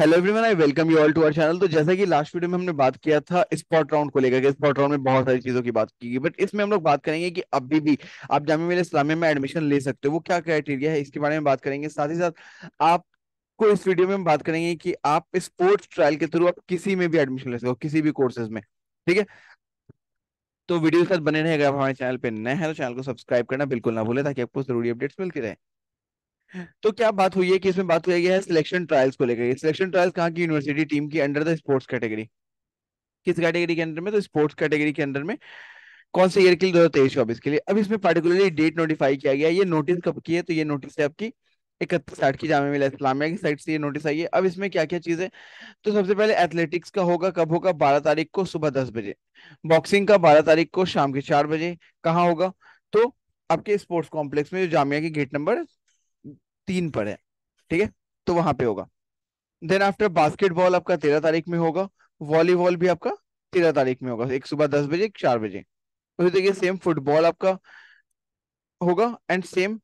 hello everyone I welcome you all to our channel तो जैसा कि लास्ट वीडियो में हमने बात किया था स्पॉट राउंड को लेकर के स्पॉट राउंड में बहुत सारी चीजों की बात की गई बट इसमें हम लोग बात करेंगे कि अभी भी आप जामिया मिलिया इस्लामिया में एडमिशन ले सकते हो वो क्या क्राइटेरिया है इसके बारे में बात करेंगे साथ ही साथ आप को इस वीडियो में हम बात करेंगे कि आप स्पोर्ट्स ट्रायल के थ्रू आप किसी में भी एडमिशन ले सकते हो किसी भी कोर्सेज में ठीक है तो वीडियो के साथ बने रहेगा हमारे चैनल पर नए हैं तो चैनल को सब्सक्राइब करना बिल्कुल ना भूले ताकि आपको जरूरी अपडेट्स मिलती रहे तो क्या बात हुई है कि इसमें बात किया गया है सिलेक्शन ट्रायल्स को लेकर सिलेक्शन ट्रायल्स कहाँ की यूनिवर्सिटी टीम की अंडर द स्पोर्ट्स कैटेगरी किस कैटेगरी के अंदर में तो स्पोर्ट्स कैटेगरी के अंदर में कौन से ईयर के लिए दो हजार तेईस के लिए अब इसमें पर्टिकुलरली डेट नोटिफाई किया गया ये नोटिस कब की है तो ये नोटिस है आपकी इकतीस साठ की जामे मिला इस्लामिया की साइड से ये नोटिस आई है अब इसमें क्या क्या चीज है तो सबसे पहले एथलेटिक्स का होगा कब होगा बारह तारीख को सुबह दस बजे बॉक्सिंग का बारह तारीख को शाम के चार बजे कहाँ होगा तो आपके स्पोर्ट्स कॉम्प्लेक्स में जो जामिया के गेट नंबर तीन पर है ठीक है तो वहां पे होगा देन आफ्टर बास्केटबॉल आपका तेरह तारीख में होगा वॉलीबॉल भी आपका तेरह तारीख में होगा एक सुबह दस बजे चार बजे उसी देखिए सेम फुटबॉल आपका होगा एंड सेम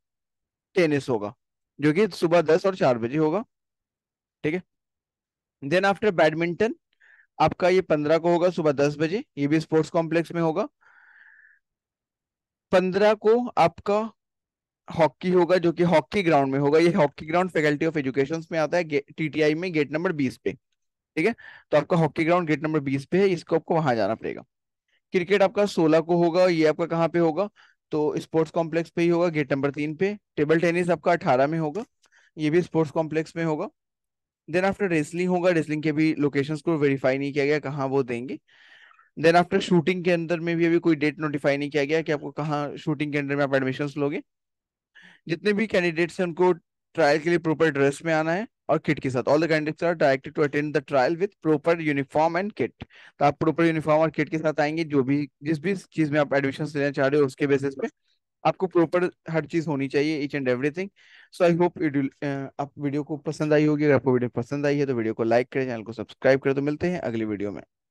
टेनिस होगा जो कि सुबह दस और चार बजे होगा ठीक है देन आफ्टर बैडमिंटन आपका ये पंद्रह को होगा सुबह दस बजे ये भी स्पोर्ट्स कॉम्प्लेक्स में होगा पंद्रह को आपका हॉकी होगा जो कि हॉकी ग्राउंड में होगा ये hockey ground faculty of education में आता है टीटीआई में गेट नंबर बीस पे ठीक है तो आपका हॉकी ग्राउंड गेट नंबर बीस पे है इसको आपको वहां जाना पड़ेगा क्रिकेट आपका सोलह को होगा ये आपका कहाँ पे होगा तो स्पोर्ट्स कॉम्प्लेक्स पे ही होगा गेट नंबर तीन पे टेबल टेनिस आपका अठारह में होगा ये भी स्पोर्ट्स कॉम्प्लेक्स में होगा देन आफ्टर रेसलिंग होगा रेसलिंग के भी लोकेशन को वेरीफाई नहीं किया गया कहाँ वो देंगे देन आफ्टर शूटिंग के अंदर में भी अभी कोई डेट नोटिफाई नहीं किया गया कि आपको कहाँ शूटिंग के अंदर में आप एडमिशन लोगे जितने भी कैंडिडेट्स हैं उनको ट्रायल के लिए प्रॉपर ड्रेस में आना है और किट के साथ all the candidates are directed to attend the trial with proper uniform and kit तो आप प्रॉपर यूनिफॉर्म और किट के साथ आएंगे जो भी जिस भी चीज में आप एडमिशन लेना चाह रहे हो उसके बेसिस पे आपको प्रॉपर हर चीज होनी चाहिए each and everything so I hope आप वीडियो को पसंद आई होगी अगर आपको वीडियो पसंद आई है तो वीडियो को लाइक करें चैनल को सब्सक्राइब करें तो मिलते हैं अगली वीडियो में